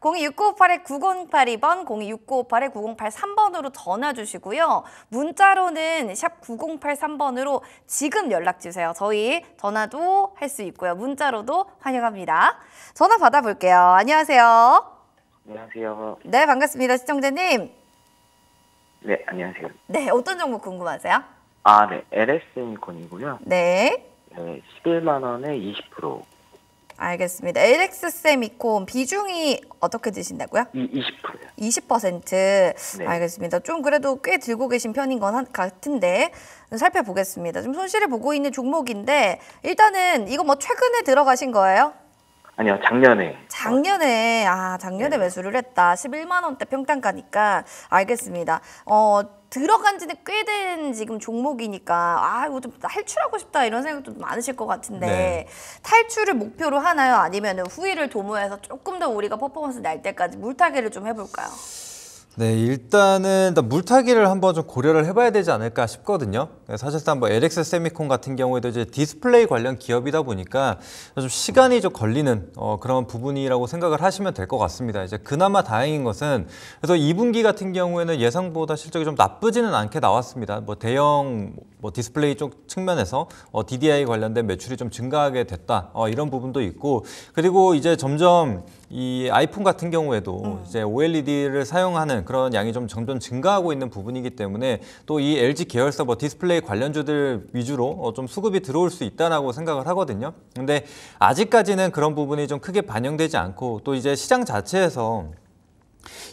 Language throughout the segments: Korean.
026958-9082번, 026958-9083번으로 전화 주시고요. 문자로는 샵 9083번으로 지금 연락 주세요. 저희 전화도 할 수 있고요. 문자로도 환영합니다. 전화 받아볼게요. 안녕하세요. 안녕하세요. 네, 반갑습니다. 시청자님. 네, 안녕하세요. 네, 어떤 정보 궁금하세요? 아, 네. LS 유니이고요 네. 네, 11만 원에 20%. 알겠습니다. LX쌤 이콘 비중이 어떻게 드신다고요? 20%요. 20%. 네. 알겠습니다. 좀 그래도 꽤 들고 계신 편인 건 같은데 살펴보겠습니다. 좀 손실을 보고 있는 종목인데 일단은 이거 뭐 최근에 들어가신 거예요? 아니요, 작년에. 작년에 아 작년에 네. 매수를 했다. 11만 원대 평단가니까 알겠습니다. 어. 들어간 지는 꽤 된 지금 종목이니까 아 이거 좀 탈출하고 싶다 이런 생각도 많으실 것 같은데 네. 탈출을 목표로 하나요? 아니면 후위를 도모해서 조금 더 우리가 퍼포먼스 날 때까지 물타기를 좀 해볼까요? 네 일단은 일단 물타기를 한번 좀 고려를 해봐야 되지 않을까 싶거든요. 네, 사실상 뭐 LX 세미콘 같은 경우에도 이제 디스플레이 관련 기업이다 보니까 좀 시간이 좀 걸리는 어, 그런 부분이라고 생각을 하시면 될 것 같습니다. 이제 그나마 다행인 것은 그래서 2분기 같은 경우에는 예상보다 실적이 좀 나쁘지는 않게 나왔습니다. 뭐 대형 뭐 디스플레이 쪽 측면에서 어, DDI 관련된 매출이 좀 증가하게 됐다 어, 이런 부분도 있고 그리고 이제 점점 이 아이폰 같은 경우에도 음. 이제 OLED를 사용하는 그런 양이 좀 점점 증가하고 있는 부분이기 때문에 또 이 LG 계열사 뭐 디스플레이 관련주들 위주로 어, 좀 수급이 들어올 수 있다라고 생각을 하거든요. 근데 아직까지는 그런 부분이 좀 크게 반영되지 않고 또 이제 시장 자체에서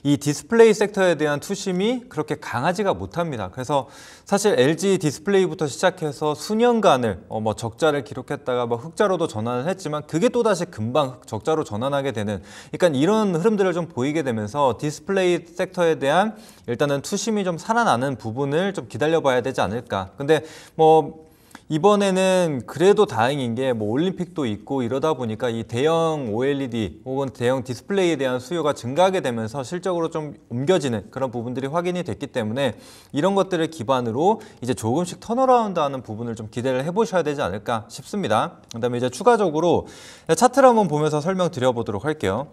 이 디스플레이 섹터에 대한 투심이 그렇게 강하지가 못합니다. 그래서 사실 LG 디스플레이부터 시작해서 수년간을 어뭐 적자를 기록했다가 뭐 흑자로도 전환을 했지만 그게 또다시 금방 적자로 전환하게 되는 그러니까 이런 흐름들을 좀 보이게 되면서 디스플레이 섹터에 대한 일단은 투심이 좀 살아나는 부분을 좀 기다려봐야 되지 않을까. 근데 뭐 이번에는 그래도 다행인 게 뭐 올림픽도 있고 이러다 보니까 이 대형 OLED 혹은 대형 디스플레이에 대한 수요가 증가하게 되면서 실적으로 좀 옮겨지는 그런 부분들이 확인이 됐기 때문에 이런 것들을 기반으로 이제 조금씩 턴어라운드 하는 부분을 좀 기대를 해보셔야 되지 않을까 싶습니다. 그 다음에 이제 추가적으로 차트를 한번 보면서 설명드려보도록 할게요.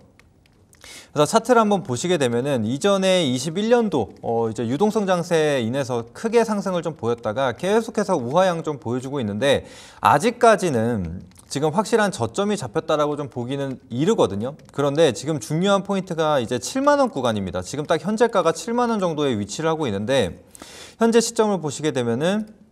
그래서 차트를 한번 보시게 되면은 이전에 21년도 어 이제 유동성 장세에 인해서 크게 상승을 좀 보였다가 계속해서 우하향 좀 보여주고 있는데 아직까지는 지금 확실한 저점이 잡혔다라고 좀 보기는 이르거든요. 그런데 지금 중요한 포인트가 이제 7만 원 구간입니다. 지금 딱 현재가가 7만 원 정도의 위치를 하고 있는데 현재 시점을 보시게 되면은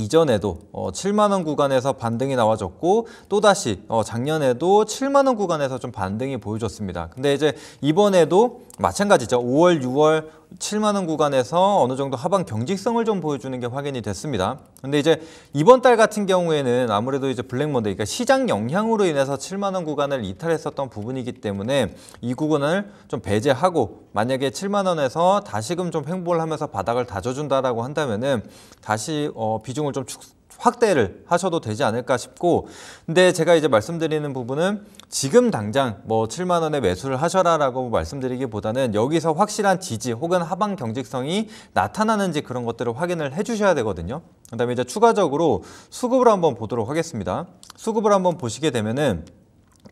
이전에도 7만원 어, 구간에서 반등이 나와줬고 또다시 어, 작년에도 7만원 구간에서 좀 반등이 보여줬습니다. 근데 이제 이번에도 마찬가지죠. 5월, 6월, 7만 원 구간에서 어느 정도 하방 경직성을 좀 보여주는 게 확인이 됐습니다. 근데 이제 이번 달 같은 경우에는 아무래도 이제 블랙 먼데 그러니까 시장 영향으로 인해서 7만 원 구간을 이탈했었던 부분이기 때문에 이 구간을 좀 배제하고 만약에 7만 원에서 다시금 좀 횡보를 하면서 바닥을 다져준다라고 한다면은 다시 어 비중을 좀축 확대를 하셔도 되지 않을까 싶고 근데 제가 이제 말씀드리는 부분은 지금 당장 뭐 7만 원에 매수를 하셔라 라고 말씀드리기보다는 여기서 확실한 지지 혹은 하방 경직성이 나타나는지 그런 것들을 확인을 해주셔야 되거든요 그 다음에 이제 추가적으로 수급을 한번 보도록 하겠습니다 수급을 한번 보시게 되면은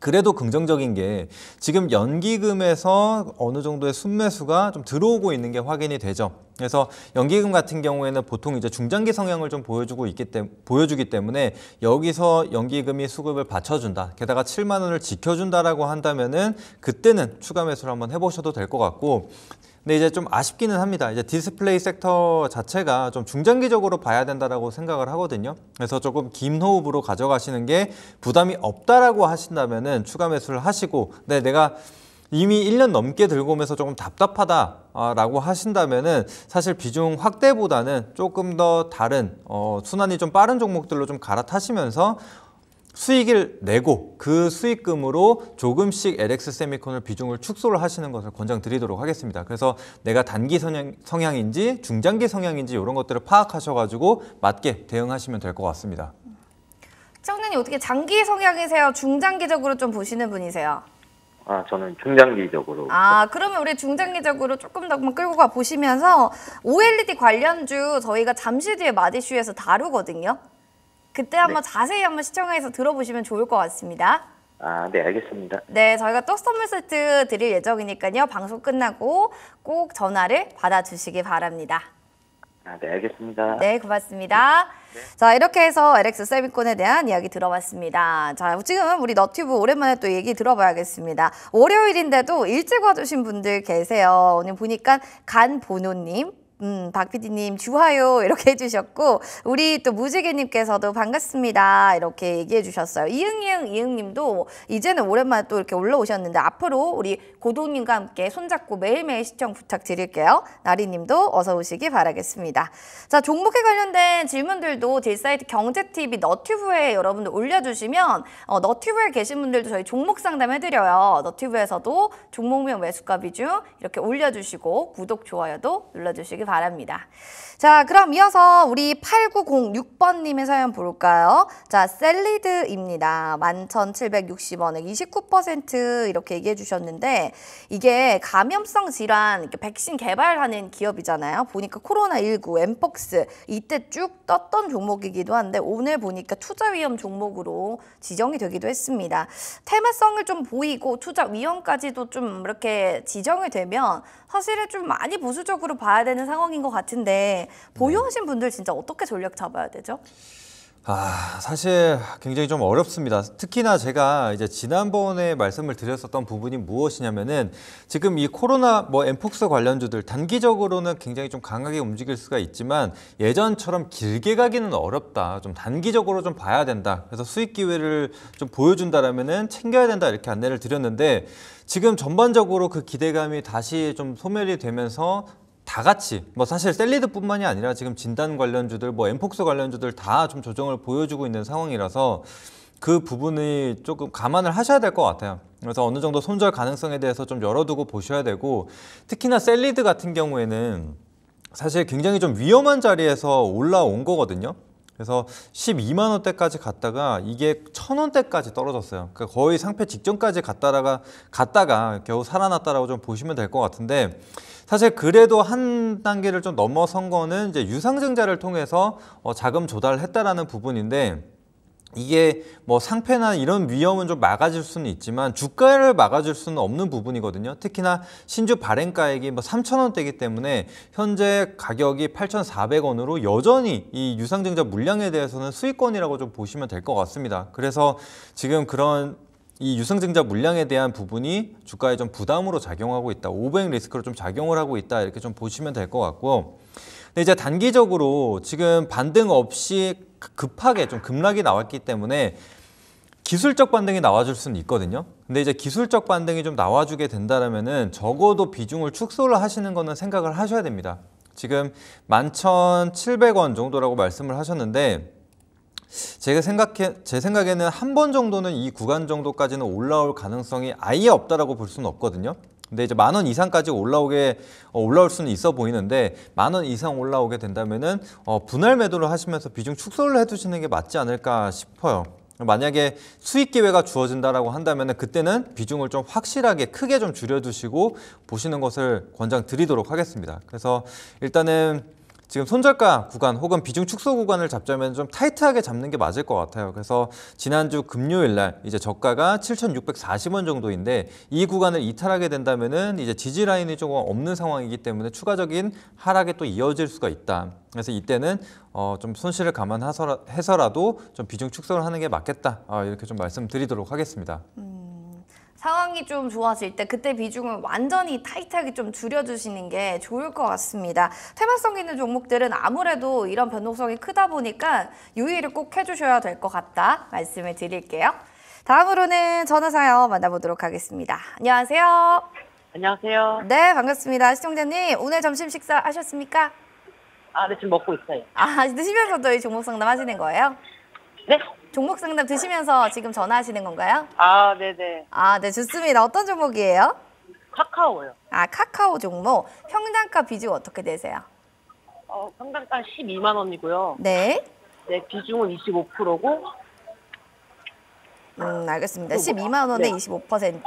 그래도 긍정적인 게 지금 연기금에서 어느 정도의 순매수가 좀 들어오고 있는 게 확인이 되죠. 그래서 연기금 같은 경우에는 보통 이제 중장기 성향을 좀 보여주고 있기 때 보여주기 때문에 여기서 연기금이 수급을 받쳐준다. 게다가 7만 원을 지켜준다라고 한다면은 그때는 추가 매수를 한번 해보셔도 될 것 같고 근데 이제 좀 아쉽기는 합니다. 이제 디스플레이 섹터 자체가 좀 중장기적으로 봐야 된다라고 생각을 하거든요. 그래서 조금 긴 호흡으로 가져가시는 게 부담이 없다라고 하신다면은 추가 매수를 하시고, 네, 내가 이미 1년 넘게 들고 오면서 조금 답답하다라고 하신다면은 사실 비중 확대보다는 조금 더 다른 어, 순환이 좀 빠른 종목들로 좀 갈아타시면서 수익을 내고 그 수익금으로 조금씩 LX 세미콘을 비중을 축소를 하시는 것을 권장드리도록 하겠습니다. 그래서 내가 단기 성향, 인지 중장기 성향인지 이런 것들을 파악하셔가지고 맞게 대응하시면 될 것 같습니다. 청년님 어떻게 장기 성향이세요? 중장기적으로 좀 보시는 분이세요? 아, 저는 중장기적으로. 아, 그러면 우리 중장기적으로 조금 더 끌고 가 보시면서 OLED 관련주 저희가 잠시 뒤에 마디슈에서 다루거든요. 그때 네. 한번 네. 자세히 한번 시청해서 들어보시면 좋을 것 같습니다. 아, 네, 알겠습니다. 네, 저희가 또 선물 세트 드릴 예정이니까요. 방송 끝나고 꼭 전화를 받아주시기 바랍니다. 아, 네, 알겠습니다. 네, 고맙습니다. 네. 자, 이렇게 해서 LX 세미콘에 대한 이야기 들어봤습니다. 자, 지금 우리 너튜브 오랜만에 또 얘기 들어봐야겠습니다. 월요일인데도 일찍 와주신 분들 계세요. 오늘 보니까 간보노님, 음, 박피디님좋아요 이렇게 해주셨고 우리 또 무지개님께서도 반갑습니다 이렇게 얘기해 주셨어요. 이응이응 이응님도 이제는 오랜만에 또 이렇게 올라오셨는데 앞으로 우리 고동님과 함께 손잡고 매일매일 시청 부탁드릴게요. 나리님도 어서 오시기 바라겠습니다. 자 종목에 관련된 질문들도 제 사이트 경제TV 너튜브에 여러분들 올려주시면 어, 너튜브에 계신 분들도 저희 종목 상담 해드려요. 너튜브에서도 종목명 매수가 비중 이렇게 올려주시고 구독 좋아요도 눌러주시기 바랍니다. 자, 그럼 이어서 우리 8906번님의 사연 볼까요? 자, 샐리드입니다 11,760원에 29% 이렇게 얘기해 주셨는데 이게 감염성 질환 백신 개발하는 기업이잖아요. 보니까 코로나19, 엠폭스 이때 쭉 떴던 종목이기도 한데 오늘 보니까 투자 위험 종목으로 지정이 되기도 했습니다. 테마성을 좀 보이고 투자 위험까지도 좀 이렇게 지정이 되면 사실은 좀 많이 보수적으로 봐야 되는 상황 상황인 것 같은데 보유하신 네. 분들 진짜 어떻게 전략 잡아야 되죠? 아, 사실 굉장히 좀 어렵습니다. 특히나 제가 이제 지난번에 말씀을 드렸었던 부분이 무엇이냐면은 지금 이 코로나 뭐 엠폭스 관련주들 단기적으로는 굉장히 좀 강하게 움직일 수가 있지만 예전처럼 길게 가기는 어렵다. 좀 단기적으로 좀 봐야 된다. 그래서 수익 기회를 좀 보여준다라면은 챙겨야 된다. 이렇게 안내를 드렸는데 지금 전반적으로 그 기대감이 다시 좀 소멸이 되면서 다 같이 뭐 사실 셀리드뿐만이 아니라 지금 진단 관련주들 뭐 엠폭스 관련주들 다 좀 조정을 보여주고 있는 상황이라서 그 부분이 조금 감안을 하셔야 될 것 같아요. 그래서 어느 정도 손절 가능성에 대해서 좀 열어두고 보셔야 되고 특히나 셀리드 같은 경우에는 사실 굉장히 좀 위험한 자리에서 올라온 거거든요. 그래서 12만 원대까지 갔다가 이게 천 원대까지 떨어졌어요. 그러니까 거의 상패 직전까지 갔다가 갔다가 겨우 살아났다라고 좀 보시면 될 것 같은데 사실 그래도 한 단계를 좀 넘어선 거는 이제 유상증자를 통해서 어, 자금 조달을 했다라는 부분인데 이게 뭐 상패나 이런 위험은 좀 막아줄 수는 있지만 주가를 막아줄 수는 없는 부분이거든요. 특히나 신주 발행가액이 뭐3천원대이기 때문에 현재 가격이 8,400원으로 여전히 이 유상증자 물량에 대해서는 수익권이라고 좀 보시면 될 것 같습니다. 그래서 지금 그런 이 유상증자 물량에 대한 부분이 주가에 좀 부담으로 작용하고 있다. 오버행 리스크로 좀 작용을 하고 있다. 이렇게 좀 보시면 될 것 같고 근데 이제 단기적으로 지금 반등 없이 그 급하게 좀 급락이 나왔기 때문에 기술적 반등이 나와줄 수는 있거든요. 근데 이제 기술적 반등이 좀 나와주게 된다면은 적어도 비중을 축소를 하시는 거는 생각을 하셔야 됩니다. 지금 11,700원 정도라고 말씀을 하셨는데 제가 생각해 제 생각에는 한 번 정도는 이 구간 정도까지는 올라올 가능성이 아예 없다라고 볼 수는 없거든요. 근데 이제 만 원 이상까지 올라오게 어, 올라올 수는 있어 보이는데 만 원 이상 올라오게 된다면은 어, 분할 매도를 하시면서 비중 축소를 해두시는 게 맞지 않을까 싶어요. 만약에 수익 기회가 주어진다라고 한다면 그때는 비중을 좀 확실하게 크게 좀 줄여주시고 보시는 것을 권장드리도록 하겠습니다. 그래서 일단은 지금 손절가 구간 혹은 비중 축소 구간을 잡자면 좀 타이트하게 잡는 게 맞을 것 같아요. 그래서 지난주 금요일 날 이제 저가가 7,640원 정도인데 이 구간을 이탈하게 된다면은 이제 지지 라인이 조금 없는 상황이기 때문에 추가적인 하락에 또 이어질 수가 있다. 그래서 이때는 어좀 손실을 감안해서라도 좀 비중 축소를 하는 게 맞겠다. 아 이렇게 좀 말씀드리도록 하겠습니다. 음. 상황이 좀 좋아질 때 그때 비중을 완전히 타이트하게 좀 줄여주시는 게 좋을 것 같습니다. 퇴마성 있는 종목들은 아무래도 이런 변동성이 크다 보니까 유의를 꼭 해주셔야 될 것 같다 말씀을 드릴게요. 다음으로는 전화사요 만나보도록 하겠습니다. 안녕하세요. 안녕하세요. 네, 반갑습니다. 시청자님, 오늘 점심 식사 하셨습니까? 아, 네, 지금 먹고 있어요. 아, 드시면서 저희 종목 상담 하시는 거예요? 네. 종목 상담 드시면서 지금 전화하시는 건가요? 아, 네네. 아, 네, 좋습니다. 어떤 종목이에요? 카카오요. 아, 카카오 종목. 평당가 비중 어떻게 되세요? 어, 평당가 12만 원이고요. 네. 네, 비중은 25%고 음, 알겠습니다. 12만 뭐, 원에 네. 25%.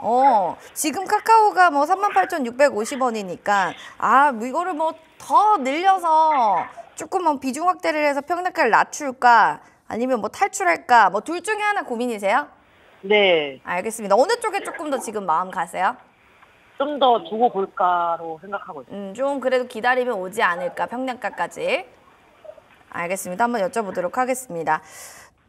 어, 지금 카카오가 뭐 38,650원이니까 아, 뭐 이거를 뭐 더 늘려서 조금만 뭐 비중 확대를 해서 평당가를 낮출까? 아니면 뭐 탈출할까 뭐 둘 중에 하나 고민이세요? 네. 알겠습니다. 어느 쪽에 조금 더 지금 마음 가세요? 좀 더 두고 볼까로 생각하고 있어요. 음, 좀 그래도 기다리면 오지 않을까 평양가까지. 알겠습니다. 한번 여쭤보도록 하겠습니다.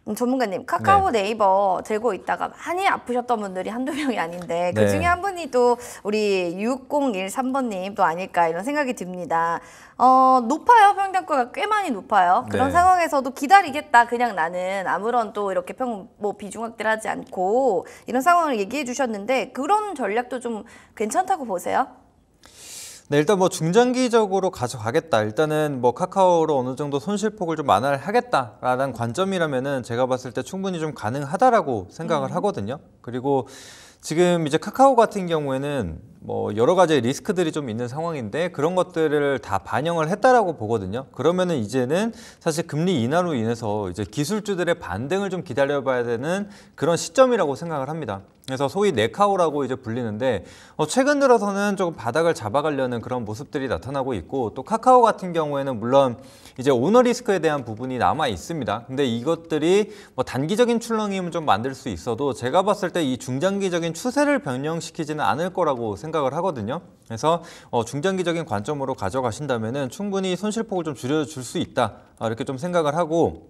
음, 전문가님 네. 카카오 네. 이버 들고 있다가 많이 아프셨던 분들이 한두 명이 아닌데 네. 그중에 한 분이 또 우리 6013번님 또 아닐까 이런 생각이 듭니다. 어 높아요 평균가가꽤 많이 높아요. 그런 네. 상황에서도 기다리겠다 그냥 나는 아무런 또 이렇게 평뭐 비중 확대하지 않고 이런 상황을 얘기해 주셨는데 그런 전략도 좀 괜찮다고 보세요? 네, 일단 뭐 중장기적으로 가져가겠다. 일단은 뭐 카카오로 어느 정도 손실폭을 좀 완화하겠다라는 관점이라면은 제가 봤을 때 충분히 좀 가능하다라고 생각을 음. 하거든요. 그리고 지금 이제 카카오 같은 경우에는 뭐 여러 가지 리스크들이 좀 있는 상황인데 그런 것들을 다 반영을 했다라고 보거든요. 그러면은 이제는 사실 금리 인하로 인해서 이제 기술주들의 반등을 좀 기다려봐야 되는 그런 시점이라고 생각을 합니다. 그래서 소위 네카오라고 이제 불리는데 어, 최근 들어서는 조금 바닥을 잡아가려는 그런 모습들이 나타나고 있고 또 카카오 같은 경우에는 물론 이제 오너 리스크에 대한 부분이 남아 있습니다. 근데 이것들이 뭐 단기적인 출렁임을좀 만들 수 있어도 제가 봤을 때 이 중장기적인 추세를 변형시키지는 않을 거라고 생각합니다. 생각을 하거든요. 그래서 어, 중장기적인 관점으로 가져가신다면 충분히 손실폭을 좀 줄여줄 수 있다 아, 이렇게 좀 생각을 하고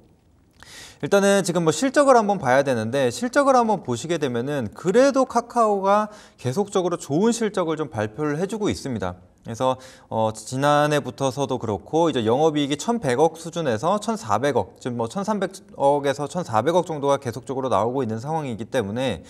일단은 지금 뭐 실적을 한번 봐야 되는데 실적을 한번 보시게 되면은 그래도 카카오가 계속적으로 좋은 실적을 좀 발표를 해주고 있습니다. 그래서 어 지난해부터서도 그렇고 이제 영업이익이 1 1 0 0억 수준에서 1 4 0 0억 지금 뭐 천삼백억에서 1 4 0 0억 정도가 계속적으로 나오고 있는 상황이기 때문에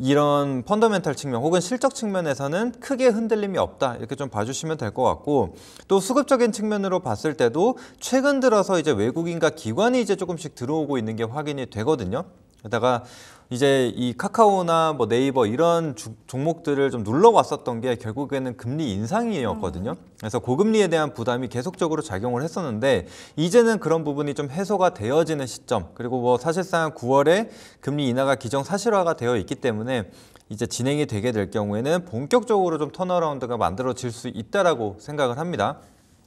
이런 펀더멘탈 측면 혹은 실적 측면에서는 크게 흔들림이 없다 이렇게 좀 봐주시면 될 것 같고 또 수급적인 측면으로 봤을 때도 최근 들어서 이제 외국인과 기관이 이제 조금씩 들어오고 있는 게 확인이 되거든요. 게다가 이제 이 카카오나 뭐 네이버 이런 주, 종목들을 좀 눌러왔었던 게 결국에는 금리 인상이었거든요. 음. 그래서 고금리에 대한 부담이 계속적으로 작용을 했었는데 이제는 그런 부분이 좀 해소가 되어지는 시점 그리고 뭐 사실상 9월에 금리 인하가 기정 사실화가 되어 있기 때문에 이제 진행이 되게 될 경우에는 본격적으로 좀 턴어라운드가 만들어질 수 있다라고 생각을 합니다.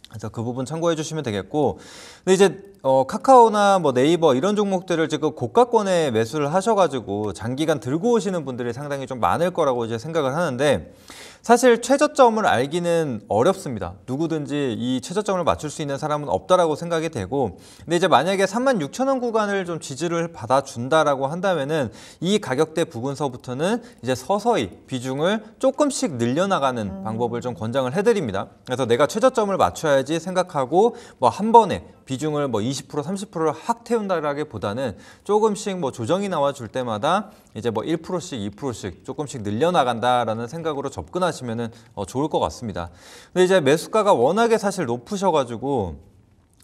그래서 그 부분 참고해 주시면 되겠고 근데 이제 어, 카카오나 뭐 네이버 이런 종목들을 지금 고가권에 매수를 하셔가지고 장기간 들고 오시는 분들이 상당히 좀 많을 거라고 이제 생각을 하는데 사실 최저점을 알기는 어렵습니다. 누구든지 이 최저점을 맞출 수 있는 사람은 없다라고 생각이 되고 근데 이제 만약에 36,000원 구간을 좀 지지를 받아준다라고 한다면은 이 가격대 부근서부터는 이제 서서히 비중을 조금씩 늘려나가는 음. 방법을 좀 권장을 해드립니다. 그래서 내가 최저점을 맞춰야지 생각하고 뭐 한 번에 비중을 뭐20% 30%를 확 태운다라기보다는 조금씩 뭐 조정이 나와줄 때마다 이제 뭐 1%씩 2%씩 조금씩 늘려나간다라는 생각으로 접근하시면 어, 좋을 것 같습니다. 근데 이제 매수가가 워낙에 사실 높으셔가지고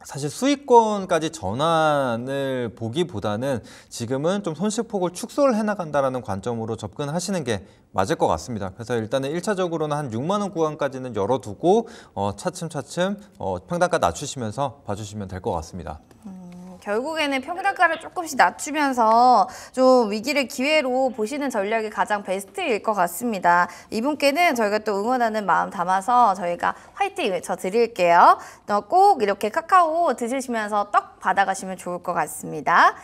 사실 수익권까지 전환을 보기보다는 지금은 좀 손실폭을 축소를 해나간다라는 관점으로 접근하시는 게 맞을 것 같습니다. 그래서 일단은 일차적으로는한 6만 원 구간까지는 열어두고 어, 차츰차츰 어, 평단가 낮추시면서 봐주시면 될 것 같습니다. 음. 결국에는 평가가를 조금씩 낮추면서 좀 위기를 기회로 보시는 전략이 가장 베스트일 것 같습니다. 이분께는 저희가 또 응원하는 마음 담아서 저희가 화이팅 외쳐드릴게요. 어, 꼭 이렇게 카카오 드시면서 떡 받아가시면 좋을 것 같습니다.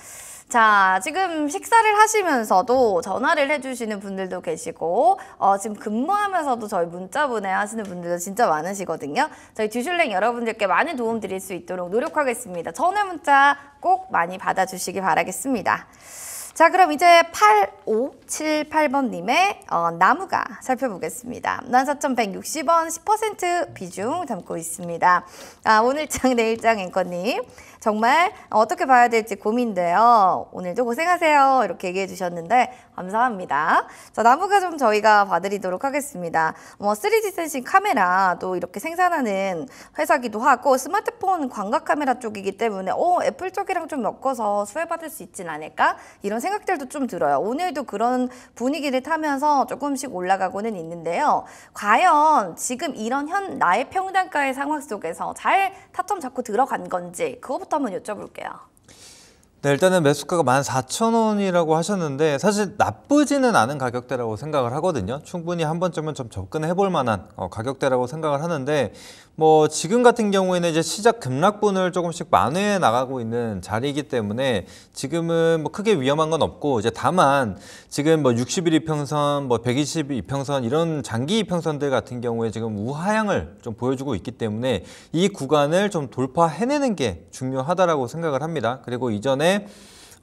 자, 지금 식사를 하시면서도 전화를 해주시는 분들도 계시고, 어, 지금 근무하면서도 저희 문자 보내 하시는 분들도 진짜 많으시거든요. 저희 듀슐랭 여러분들께 많은 도움 드릴 수 있도록 노력하겠습니다. 전화 문자 꼭 많이 받아주시기 바라겠습니다. 자, 그럼 이제 8578번님의 어, 나무가 살펴보겠습니다. 난사 4,160원 10% 비중 담고 있습니다. 아, 오늘장, 내일장 앵커님. 정말 어떻게 봐야 될지 고민돼요. 오늘도 고생하세요. 이렇게 얘기해 주셨는데 감사합니다. 자, 나무가 좀 저희가 봐드리도록 하겠습니다. 뭐 3D 센싱 카메라 도 이렇게 생산하는 회사기도 하고 스마트 스마트폰 광각 카메라 쪽이기 때문에 어 애플 쪽이랑 좀 엮어서 수혜받을 수 있진 않을까 이런 생각들도 좀 들어요. 오늘도 그런 분위기를 타면서 조금씩 올라가고는 있는데요. 과연 지금 이런 현 나의 평단가의 상황 속에서 잘 타점 잡고 들어간 건지 그거부터 한번 여쭤볼게요. 네, 일단은 매수가가 만 사천 원이라고 하셨는데 사실 나쁘지는 않은 가격대라고 생각을 하거든요. 충분히 한 번쯤은 좀 접근해 볼 만한 어, 가격대라고 생각을 하는데 뭐 지금 같은 경우에는 이제 시작 급락분을 조금씩 만회해 나가고 있는 자리이기 때문에 지금은 뭐 크게 위험한 건 없고 이제 다만 지금 뭐 60일 이평선, 뭐 120일 평선 이런 장기 이평선들 같은 경우에 지금 우하향을 좀 보여주고 있기 때문에 이 구간을 좀 돌파해내는 게 중요하다라고 생각을 합니다. 그리고 이전에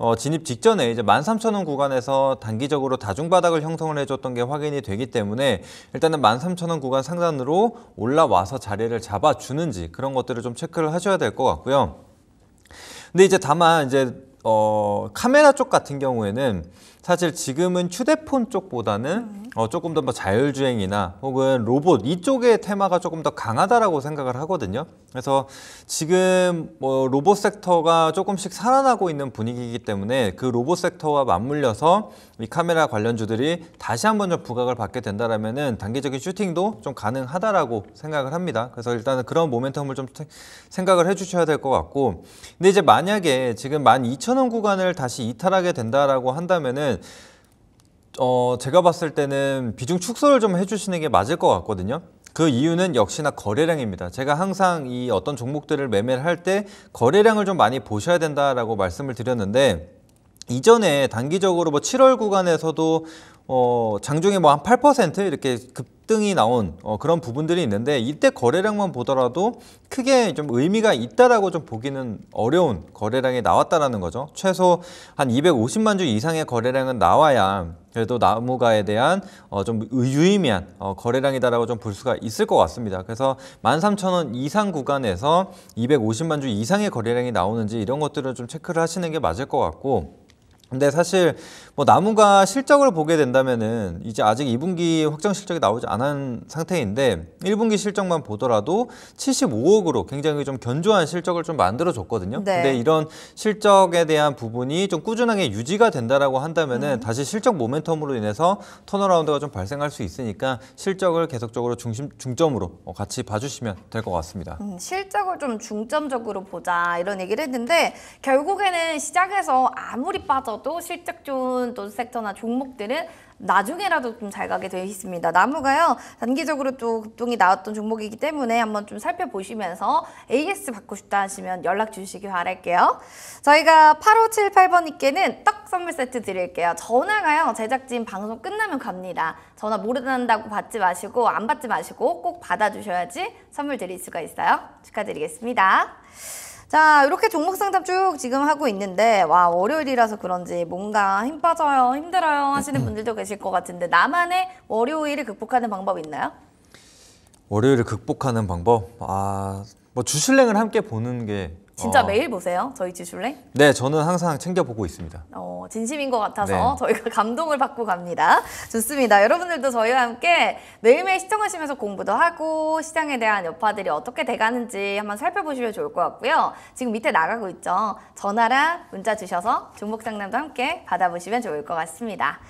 어, 진입 직전에 이제 13,000원 구간에서 단기적으로 다중바닥을 형성을 해줬던 게 확인이 되기 때문에 일단은 13,000원 구간 상단으로 올라와서 자리를 잡아주는지 그런 것들을 좀 체크를 하셔야 될 것 같고요. 근데 이제 다만 이제 어, 카메라 쪽 같은 경우에는 사실 지금은 휴대폰 쪽보다는 어, 조금 더뭐 자율주행이나 혹은 로봇 이쪽의 테마가 조금 더 강하다라고 생각을 하거든요. 그래서 지금 뭐 로봇 섹터가 조금씩 살아나고 있는 분위기이기 때문에 그 로봇 섹터와 맞물려서 이 카메라 관련주들이 다시 한번 좀 부각을 받게 된다라면은 단기적인 슈팅도 좀 가능하다라고 생각을 합니다. 그래서 일단은 그런 모멘텀을 좀 생각을 해주셔야 될 것 같고, 근데 이제 만약에 지금 1 2 0 0 0원 구간을 다시 이탈하게 된다라고 한다면은 일단은 어, 제가 봤을 때는 비중 축소를 좀 해주시는 게 맞을 것 같거든요. 그 이유는 역시나 거래량입니다. 제가 항상 이 어떤 종목들을 매매를 할 때 거래량을 좀 많이 보셔야 된다라고 말씀을 드렸는데 이전에 단기적으로 뭐 7월 구간에서도 어, 장중에 뭐 한 8% 이렇게 급 급등이 나온 어, 그런 부분들이 있는데 이때 거래량만 보더라도 크게 좀 의미가 있다라고 좀 보기는 어려운 거래량이 나왔다라는 거죠. 최소 한 250만 주 이상의 거래량은 나와야 그래도 나무가에 대한 어, 좀 유의미한 어, 거래량이다라고 좀 볼 수가 있을 것 같습니다. 그래서 13,000원 이상 구간에서 250만 주 이상의 거래량이 나오는지 이런 것들을 좀 체크를 하시는 게 맞을 것 같고 근데 사실 뭐 나무가 실적을 보게 된다면은 이제 아직 2분기 확정 실적이 나오지 않은 상태인데 1분기 실적만 보더라도 75억으로 굉장히 좀 견조한 실적을 좀 만들어 줬거든요. 네. 근데 이런 실적에 대한 부분이 좀 꾸준하게 유지가 된다라고 한다면은 음. 다시 실적 모멘텀으로 인해서 턴어라운드가 좀 발생할 수 있으니까 실적을 계속적으로 중심 중점으로 같이 봐주시면 될 것 같습니다. 음, 실적을 좀 중점적으로 보자 이런 얘기를 했는데 결국에는 시작에서 아무리 빠져도 실적 좋은 모든 또 섹터나 종목들은 나중에라도 좀 잘 가게 되어 있습니다. 나무가요. 단기적으로 또 급등이 나왔던 종목이기 때문에 한번 좀 살펴보시면서 AS 받고 싶다 하시면 연락 주시기 바랄게요. 저희가 8578번님께는 떡 선물 세트 드릴게요. 전화가요. 제작진 방송 끝나면 갑니다. 전화 모르는다고 받지 마시고 안 받지 마시고 꼭 받아주셔야지 선물 드릴 수가 있어요. 축하드리겠습니다. 자 이렇게 종목 상담 쭉 지금 하고 있는데 와 월요일이라서 그런지 뭔가 힘 빠져요 힘들어요 하시는 분들도 계실 것 같은데 나만의 월요일을 극복하는 방법 있나요? 월요일을 극복하는 방법? 아, 뭐 주실랭을 함께 보는 게 진짜 어. 매일 보세요? 저희 지술랭 네, 저는 항상 챙겨보고 있습니다. 어, 진심인 것 같아서 네. 저희가 감동을 받고 갑니다. 좋습니다. 여러분들도 저희와 함께 매일매일 시청하시면서 공부도 하고 시장에 대한 여파들이 어떻게 돼가는지 한번 살펴보시면 좋을 것 같고요. 지금 밑에 나가고 있죠. 전화랑 문자 주셔서 종목 상담도 함께 받아보시면 좋을 것 같습니다.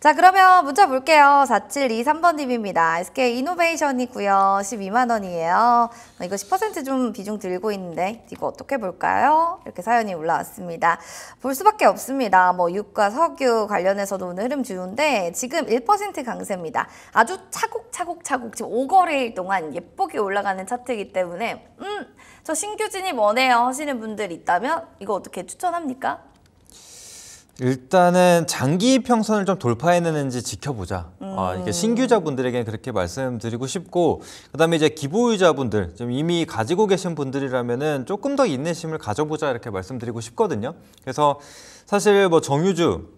자 그러면 문자 볼게요. 4723번님입니다. SK 이노베이션이고요. 12만 원이에요. 어, 이거 10%좀 비중 들고 있는데 이거 어떻게 해 볼까요? 이렇게 사연이 올라왔습니다. 볼 수밖에 없습니다. 뭐 유가 석유 관련해서도 오늘 흐름 주는데 지금 1% 강세입니다. 아주 차곡차곡차곡 지금 5거래일 동안 예쁘게 올라가는 차트이기 때문에 음, 저 신규 진입 원해요 하시는 분들 있다면 이거 어떻게 추천합니까? 일단은 장기 평선을 좀 돌파해내는지 지켜보자. 아, 음. 아, 이게 신규자분들에게 그렇게 말씀드리고 싶고, 그다음에 이제 기보유자분들, 좀 이미 가지고 계신 분들이라면은 조금 더 인내심을 가져보자 이렇게 말씀드리고 싶거든요. 그래서 사실 뭐 정유주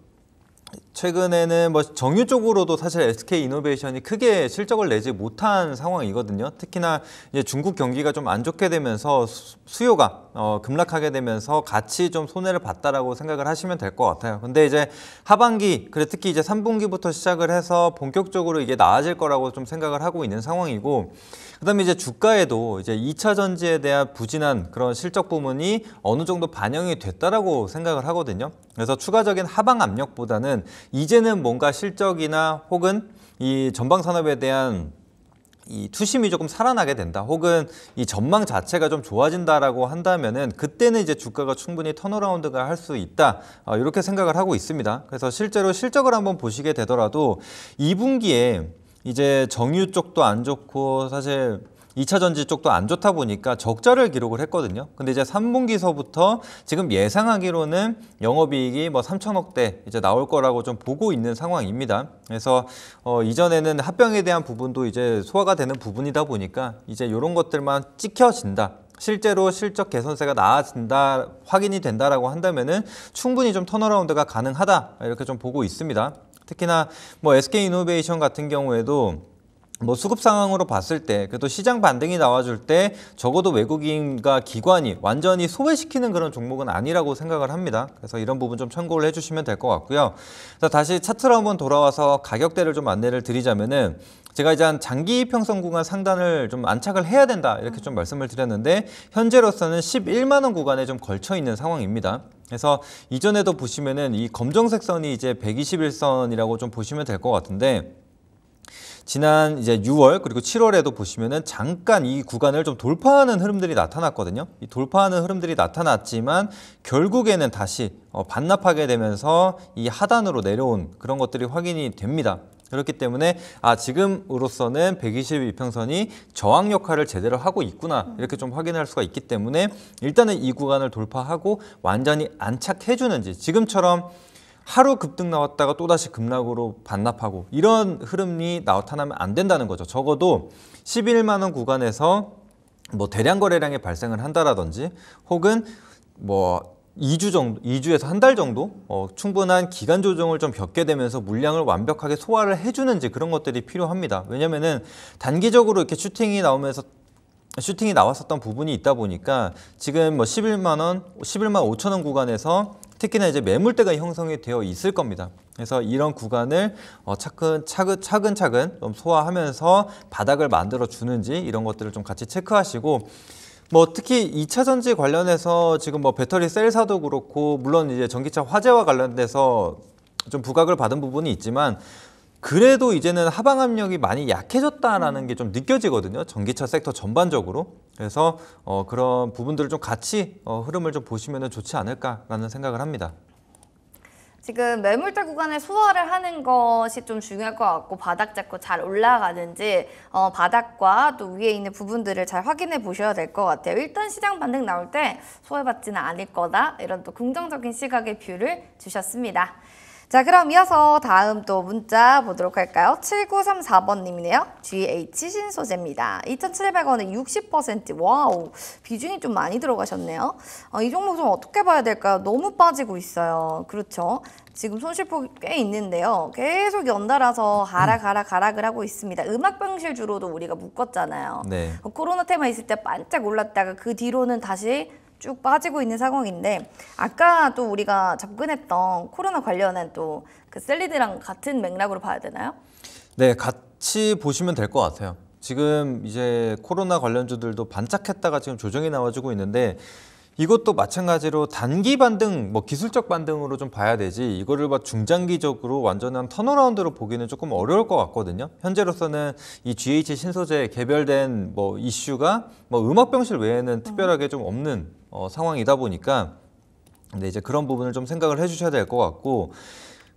최근에는 뭐 정유 쪽으로도 사실 SK 이노베이션이 크게 실적을 내지 못한 상황이거든요. 특히나 이제 중국 경기가 좀 안 좋게 되면서 수요가 어, 급락하게 되면서 같이 좀 손해를 봤다라고 생각을 하시면 될 것 같아요. 근데 이제 하반기, 그래 특히 이제 3분기부터 시작을 해서 본격적으로 이게 나아질 거라고 좀 생각을 하고 있는 상황이고 그다음에 이제 주가에도 이제 2차 전지에 대한 부진한 그런 실적 부분이 어느 정도 반영이 됐다라고 생각을 하거든요. 그래서 추가적인 하방 압력보다는 이제는 뭔가 실적이나 혹은 이 전방 산업에 대한 이 투심이 조금 살아나게 된다 혹은 이 전망 자체가 좀 좋아진다라고 한다면은 그때는 이제 주가가 충분히 턴어라운드가 할 수 있다 어, 이렇게 생각을 하고 있습니다 그래서 실제로 실적을 한번 보시게 되더라도 2분기에 이제 정유 쪽도 안 좋고 사실 2차 전지 쪽도 안 좋다 보니까 적자를 기록을 했거든요. 근데 이제 3분기서부터 지금 예상하기로는 영업이익이 뭐 3천억대 이제 나올 거라고 좀 보고 있는 상황입니다. 그래서 어, 이전에는 합병에 대한 부분도 이제 소화가 되는 부분이다 보니까 이제 이런 것들만 찍혀진다. 실제로 실적 개선세가 나아진다 확인이 된다라고 한다면은 충분히 좀 턴어라운드가 가능하다 이렇게 좀 보고 있습니다. 특히나 뭐 SK 이노베이션 같은 경우에도 뭐 수급 상황으로 봤을 때 그래도 시장 반등이 나와줄 때 적어도 외국인과 기관이 완전히 소외시키는 그런 종목은 아니라고 생각을 합니다. 그래서 이런 부분 좀 참고를 해주시면 될 것 같고요. 자 다시 차트로 한번 돌아와서 가격대를 좀 안내를 드리자면은 제가 이제 한 장기 평선 구간 상단을 좀 안착을 해야 된다 이렇게 좀 말씀을 드렸는데 현재로서는 11만 원 구간에 좀 걸쳐 있는 상황입니다. 그래서 이전에도 보시면은 이 검정색 선이 이제 121선이라고 좀 보시면 될 것 같은데 지난 이제 6월 그리고 7월에도 보시면은 잠깐 이 구간을 좀 돌파하는 흐름들이 나타났거든요. 이 돌파하는 흐름들이 나타났지만 결국에는 다시 어, 반납하게 되면서 이 하단으로 내려온 그런 것들이 확인이 됩니다. 그렇기 때문에 아 지금으로서는 122평선이 저항 역할을 제대로 하고 있구나 이렇게 좀 확인할 수가 있기 때문에 일단은 이 구간을 돌파하고 완전히 안착해주는지 지금처럼 하루 급등 나왔다가 또다시 급락으로 반납하고 이런 흐름이 나타나면 안 된다는 거죠. 적어도 11만 원 구간에서 뭐 대량 거래량이 발생을 한다라든지 혹은 뭐 2주 정도, 2주에서 한 달 정도 어, 충분한 기간 조정을 좀 겪게 되면서 물량을 완벽하게 소화를 해주는지 그런 것들이 필요합니다. 왜냐면은 단기적으로 이렇게 슈팅이 나오면서 슈팅이 나왔었던 부분이 있다 보니까 지금 뭐 11만 원, 11만 5천 원 구간에서 특히나 이제 매물대가 형성이 되어 있을 겁니다. 그래서 이런 구간을 어, 차근, 차근, 차근차근 좀 소화하면서 바닥을 만들어 주는지 이런 것들을 좀 같이 체크하시고 뭐 특히 2차 전지 관련해서 지금 뭐 배터리 셀사도 그렇고 물론 이제 전기차 화재와 관련돼서 좀 부각을 받은 부분이 있지만 그래도 이제는 하방 압력이 많이 약해졌다라는 게 좀 느껴지거든요. 전기차 섹터 전반적으로. 그래서 어, 그런 부분들을 좀 같이 어, 흐름을 좀 보시면 좋지 않을까라는 생각을 합니다. 지금 매물대 구간을 소화를 하는 것이 좀 중요할 것 같고 바닥 잡고 잘 올라가는지 어, 바닥과 또 위에 있는 부분들을 잘 확인해 보셔야 될 것 같아요. 일단 시장 반등 나올 때 소외받지는 않을 거다 이런 또 긍정적인 시각의 뷰를 주셨습니다. 자 그럼 이어서 다음 또 문자 보도록 할까요? 7934번님이네요. GH 신소재입니다. 2,700원에 60% 와우 비중이 좀 많이 들어가셨네요. 아, 이 종목 좀 어떻게 봐야 될까요? 너무 빠지고 있어요. 그렇죠? 지금 손실폭이 꽤 있는데요. 계속 연달아서 하락 하락 하락을 하고 있습니다. 음악 병실 주로도 우리가 묶었잖아요. 네. 어, 코로나 테마 있을 때 반짝 올랐다가 그 뒤로는 다시 쭉 빠지고 있는 상황인데 아까 또 우리가 접근했던 코로나 관련한 또 그 셀리드랑 같은 맥락으로 봐야 되나요? 네, 같이 보시면 될 것 같아요. 지금 이제 코로나 관련주들도 반짝했다가 지금 조정이 나와주고 있는데 이것도 마찬가지로 단기 반등, 뭐 기술적 반등으로 좀 봐야 되지 이거를 봐 중장기적으로 완전한 턴어라운드로 보기는 조금 어려울 것 같거든요. 현재로서는 이 GH 신소재 개별된 뭐 이슈가 뭐 음악 병실 외에는 특별하게 음. 좀 없는 어, 상황이다 보니까 근데 이제 그런 부분을 좀 생각을 해주셔야 될 것 같고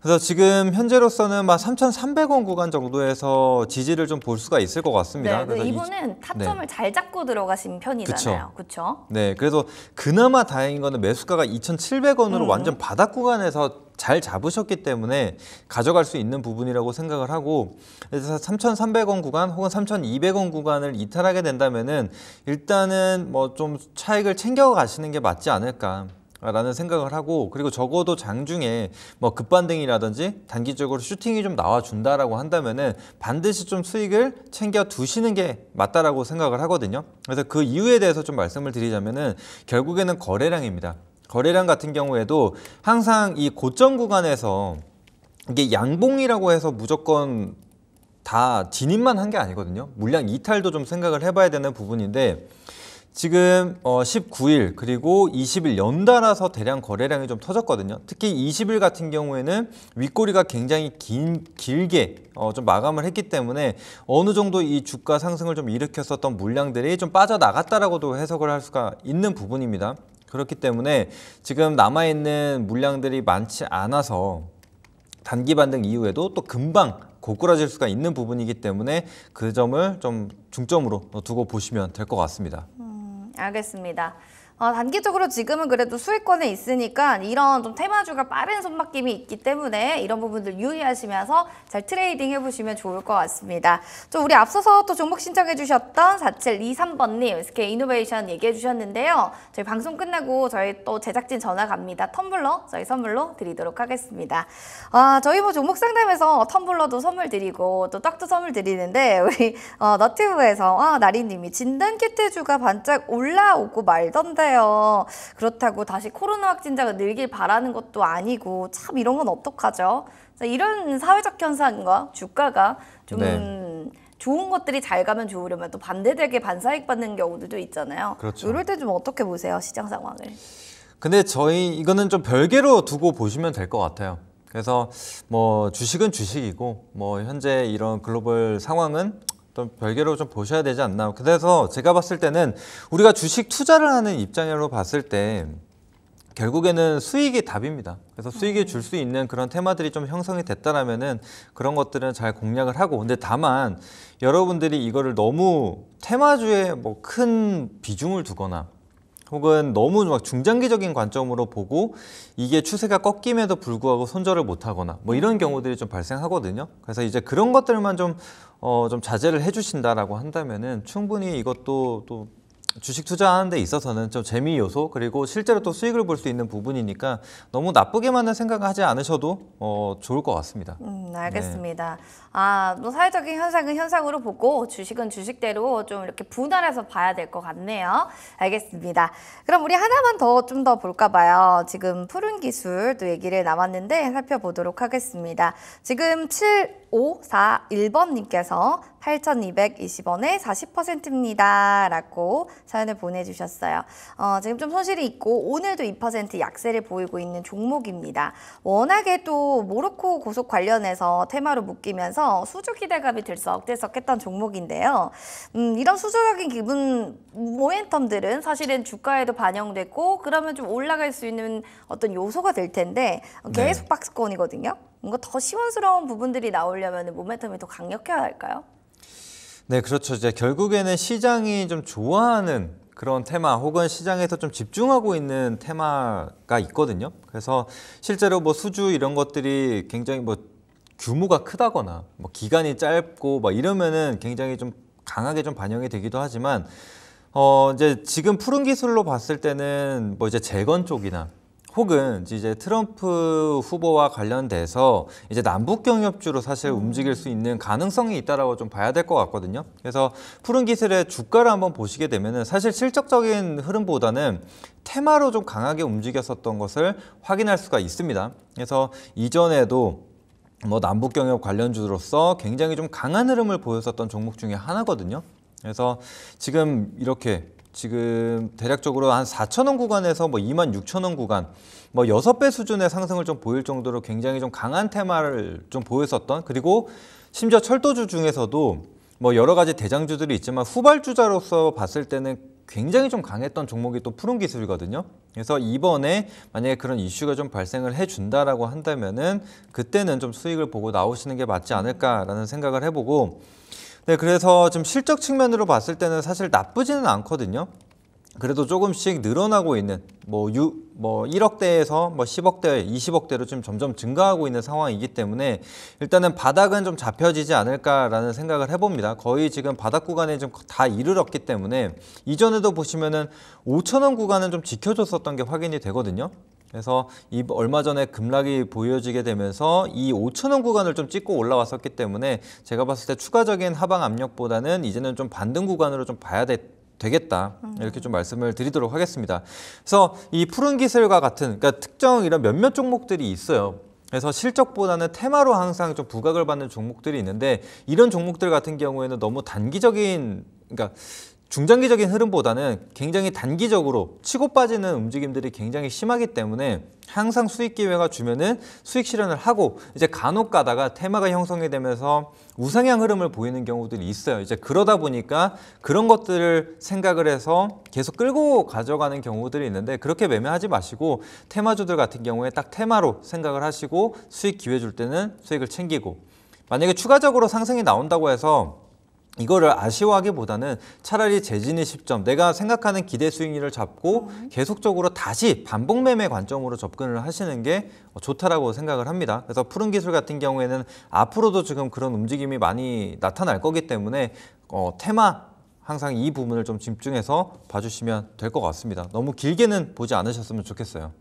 그래서 지금 현재로서는 막 3,300원 구간 정도에서 지지를 좀 볼 수가 있을 것 같습니다. 네, 그래서 이분은 타점을 네. 잘 잡고 들어가신 편이잖아요. 그렇죠? 네, 그래서 그나마 다행인 거는 매수가가 2,700원으로 음. 완전 바닥 구간에서 잘 잡으셨기 때문에 가져갈 수 있는 부분이라고 생각을 하고 그래서 3,300원 구간 혹은 3,200원 구간을 이탈하게 된다면은 일단은 뭐 좀 차익을 챙겨 가시는 게 맞지 않을까 라는 생각을 하고 그리고 적어도 장중에 뭐 급반등이라든지 단기적으로 슈팅이 좀 나와준다라고 한다면은 반드시 좀 수익을 챙겨 두시는 게 맞다라고 생각을 하거든요. 그래서 그 이유에 대해서 좀 말씀을 드리자면은 결국에는 거래량입니다. 거래량 같은 경우에도 항상 이 고점 구간에서 이게 양봉이라고 해서 무조건 다 진입만 한 게 아니거든요. 물량 이탈도 좀 생각을 해봐야 되는 부분인데 지금 19일 어, 그리고 20일 연달아서 대량 거래량이 좀 터졌거든요. 특히 20일 같은 경우에는 윗꼬리가 굉장히 긴, 길게 어, 좀 마감을 했기 때문에 어느 정도 이 주가 상승을 좀 일으켰었던 물량들이 좀 빠져나갔다라고도 해석을 할 수가 있는 부분입니다. 그렇기 때문에 지금 남아있는 물량들이 많지 않아서 단기 반등 이후에도 또 금방 고꾸라질 수가 있는 부분이기 때문에 그 점을 좀 중점으로 어, 두고 보시면 될 것 같습니다. 알겠습니다. 어, 단기적으로 지금은 그래도 수익권에 있으니까 이런 좀 테마주가 빠른 손바뀜이 있기 때문에 이런 부분들 유의하시면서 잘 트레이딩 해보시면 좋을 것 같습니다. 좀 우리 앞서서 또 종목 신청해 주셨던 4723번님 SK 이노베이션 얘기해 주셨는데요. 저희 방송 끝나고 저희 또 제작진 전화 갑니다. 텀블러 저희 선물로 드리도록 하겠습니다. 아, 저희 뭐 종목 상담에서 텀블러도 선물 드리고 또 떡도 선물 드리는데 우리 어, 너튜브에서 아, 나리님이 진단 키트주가 반짝 올라오고 말던데 거예요. 그렇다고 다시 코로나 확진자가 늘길 바라는 것도 아니고 참 이런 건 어떡하죠? 이런 사회적 현상과 주가가 좀 네. 좋은 것들이 잘 가면 좋으려면 또 반대되게 반사익 받는 경우들도 있잖아요. 그렇죠. 이럴 때 좀 어떻게 보세요 시장 상황을? 근데 저희 이거는 좀 별개로 두고 보시면 될 것 같아요. 그래서 뭐 주식은 주식이고 뭐 현재 이런 글로벌 상황은 좀 별개로 좀 보셔야 되지 않나. 그래서 제가 봤을 때는 우리가 주식 투자를 하는 입장으로 봤을 때 결국에는 수익이 답입니다. 그래서 수익이 줄수 있는 그런 테마들이 좀 형성이 됐다라면은 그런 것들은 잘 공략을 하고 근데 다만 여러분들이 이거를 너무 테마주에 뭐 큰 비중을 두거나 혹은 너무 막 중장기적인 관점으로 보고 이게 추세가 꺾임에도 불구하고 손절을 못하거나 뭐 이런 음. 경우들이 좀 발생하거든요. 그래서 이제 그런 것들만 좀, 어, 좀 자제를 해주신다라고 한다면은 충분히 이것도 또 주식 투자하는 데 있어서는 좀 재미 요소 그리고 실제로 또 수익을 볼 수 있는 부분이니까 너무 나쁘게만 생각하지 않으셔도 어, 좋을 것 같습니다. 음, 알겠습니다. 네. 아, 또 사회적인 현상은 현상으로 보고 주식은 주식대로 좀 이렇게 분할해서 봐야 될 것 같네요. 알겠습니다. 그럼 우리 하나만 더 좀 더 볼까 봐요. 지금 푸른 기술 또 얘기를 나왔는데 살펴보도록 하겠습니다. 지금 7541번님께서 8,220원에 40%입니다. 라고 사연을 보내주셨어요. 어, 지금 좀 손실이 있고 오늘도 2% 약세를 보이고 있는 종목입니다. 워낙에 또 모로코 고속 관련해서 테마로 묶이면서 수주 기대감이 들썩들썩했던 종목인데요. 음, 이런 수주적인 기분 모멘텀들은 사실은 주가에도 반영됐고 그러면 좀 올라갈 수 있는 어떤 요소가 될 텐데 네. 계속 네. 박스권이거든요. 뭔가 더 시원스러운 부분들이 나오려면 모멘텀이 더 강력해야 할까요? 네, 그렇죠. 이제 결국에는 시장이 좀 좋아하는 그런 테마 혹은 시장에서 좀 집중하고 있는 테마가 있거든요. 그래서 실제로 뭐 수주 이런 것들이 굉장히 뭐 규모가 크다거나 뭐 기간이 짧고 막 이러면은 굉장히 좀 강하게 좀 반영이 되기도 하지만 어 이제 지금 푸른 기술로 봤을 때는 뭐 이제 재건 쪽이나 혹은 이제 트럼프 후보와 관련돼서 이제 남북 경협주로 사실 음. 움직일 수 있는 가능성이 있다라고 좀 봐야 될 것 같거든요. 그래서 푸른 기술의 주가를 한번 보시게 되면은 사실 실적적인 흐름보다는 테마로 좀 강하게 움직였었던 것을 확인할 수가 있습니다. 그래서 이전에도 뭐 남북 경협 관련주로서 굉장히 좀 강한 흐름을 보였었던 종목 중에 하나거든요. 그래서 지금 이렇게 지금 대략적으로 한 4천원 구간에서 뭐 2만 6천원 구간 뭐 여섯 배 수준의 상승을 좀 보일 정도로 굉장히 좀 강한 테마를 좀 보였었던 그리고 심지어 철도주 중에서도 뭐 여러 가지 대장주들이 있지만 후발주자로서 봤을 때는 굉장히 좀 강했던 종목이 또 푸른 기술이거든요. 그래서 이번에 만약에 그런 이슈가 좀 발생을 해준다라고 한다면은 그때는 좀 수익을 보고 나오시는 게 맞지 않을까라는 생각을 해보고 네, 그래서 지금 실적 측면으로 봤을 때는 사실 나쁘지는 않거든요. 그래도 조금씩 늘어나고 있는 뭐, 유, 뭐 1억대에서 뭐 10억대, 20억대로 좀 점점 증가하고 있는 상황이기 때문에 일단은 바닥은 좀 잡혀지지 않을까라는 생각을 해봅니다. 거의 지금 바닥 구간에 좀 다 이르렀기 때문에 이전에도 보시면은 5천원 구간은 좀 지켜줬었던 게 확인이 되거든요. 그래서 이 얼마 전에 급락이 보여지게 되면서 이 5천원 구간을 좀 찍고 올라왔었기 때문에 제가 봤을 때 추가적인 하방 압력보다는 이제는 좀 반등 구간으로 좀 봐야 됐 되겠다 이렇게 좀 말씀을 드리도록 하겠습니다. 그래서 이 푸른 기술과 같은 그러니까 특정 이런 몇몇 종목들이 있어요. 그래서 실적보다는 테마로 항상 좀 부각을 받는 종목들이 있는데 이런 종목들 같은 경우에는 너무 단기적인 그러니까 중장기적인 흐름보다는 굉장히 단기적으로 치고 빠지는 움직임들이 굉장히 심하기 때문에 항상 수익 기회가 주면은 수익 실현을 하고 이제 간혹 가다가 테마가 형성이 되면서 우상향 흐름을 보이는 경우들이 있어요. 이제 그러다 보니까 그런 것들을 생각을 해서 계속 끌고 가져가는 경우들이 있는데 그렇게 매매하지 마시고 테마주들 같은 경우에 딱 테마로 생각을 하시고 수익 기회 줄 때는 수익을 챙기고 만약에 추가적으로 상승이 나온다고 해서 이거를 아쉬워하기보다는 차라리 재진의 10점 내가 생각하는 기대 수익률을 잡고 음. 계속적으로 다시 반복 매매 관점으로 접근을 하시는 게 좋다라고 생각을 합니다. 그래서 푸른 기술 같은 경우에는 앞으로도 지금 그런 움직임이 많이 나타날 거기 때문에 어, 테마 항상 이 부분을 좀 집중해서 봐주시면 될 것 같습니다. 너무 길게는 보지 않으셨으면 좋겠어요.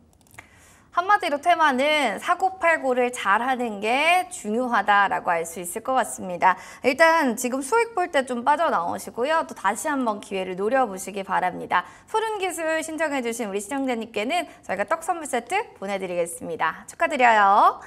한마디로 테마는 사고팔고를 잘하는 게 중요하다라고 알수 있을 것 같습니다. 일단 지금 수익 볼 때 좀 빠져나오시고요. 또 다시 한번 기회를 노려보시기 바랍니다. 푸른 기술 신청해주신 우리 시청자님께는 저희가 떡 선물 세트 보내드리겠습니다. 축하드려요.